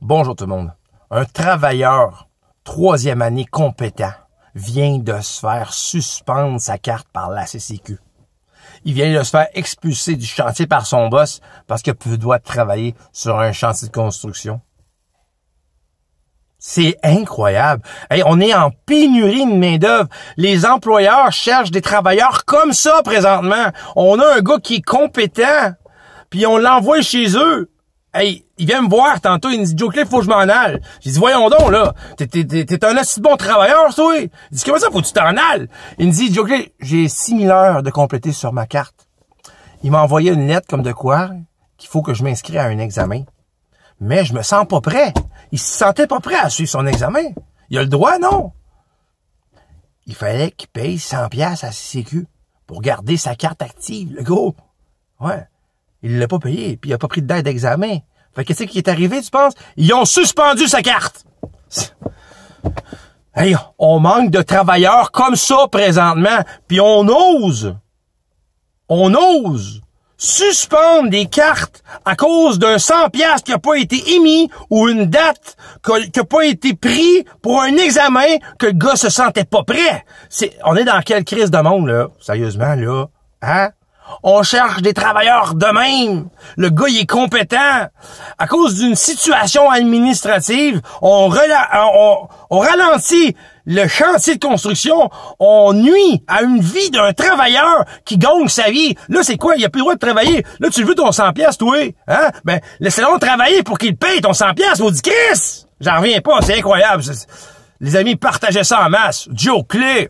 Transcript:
Bonjour tout le monde. Un travailleur, troisième année compétent, vient de se faire suspendre sa carte par la CCQ. Il vient de se faire expulser du chantier par son boss parce qu'il plus doit travailler sur un chantier de construction. C'est incroyable. Hey, on est en pénurie de main-d'œuvre. Les employeurs cherchent des travailleurs comme ça présentement. On a un gars qui est compétent, puis on l'envoie chez eux. Hey, il vient me voir tantôt, il me dit, Joe il faut que je m'en aille. J'ai dit, voyons donc, là. T'es un assez bon travailleur, toi. Il dit, comment ça, faut que tu t'en ailles? Il me dit, Joe j'ai 6000 heures de compléter sur ma carte. Il m'a envoyé une lettre comme de quoi qu'il faut que je m'inscris à un examen. Mais je me sens pas prêt. Il se sentait pas prêt à suivre son examen. Il a le droit, non? Il fallait qu'il paye 100 pièces à CCQ pour garder sa carte active, le gros. Ouais. Il l'a pas payé, puis il a pas pris de date d'examen. Fait qu'est-ce qui est arrivé, tu penses? Ils ont suspendu sa carte! Hey, on manque de travailleurs comme ça présentement, puis on ose, on ose suspendre des cartes à cause d'un 100 pièces qui a pas été émis ou une date qui n'a pas été pris pour un examen que le gars se sentait pas prêt. C'est, on est dans quelle crise de monde, là? Sérieusement, là? Hein? On cherche des travailleurs de même. Le gars, il est compétent. À cause d'une situation administrative, euh, on, ralentit le chantier de construction, on nuit à une vie d'un travailleur qui gagne sa vie. Là, c'est quoi? Il a plus le droit de travailler. Là, tu veux ton 100 piastres, toi? Hein? Ben, laissez-le travailler pour qu'il paye ton 100 piastres, Vous dites, Chris! J'en reviens pas, c'est incroyable. Les amis, partagez ça en masse. Joe Clé.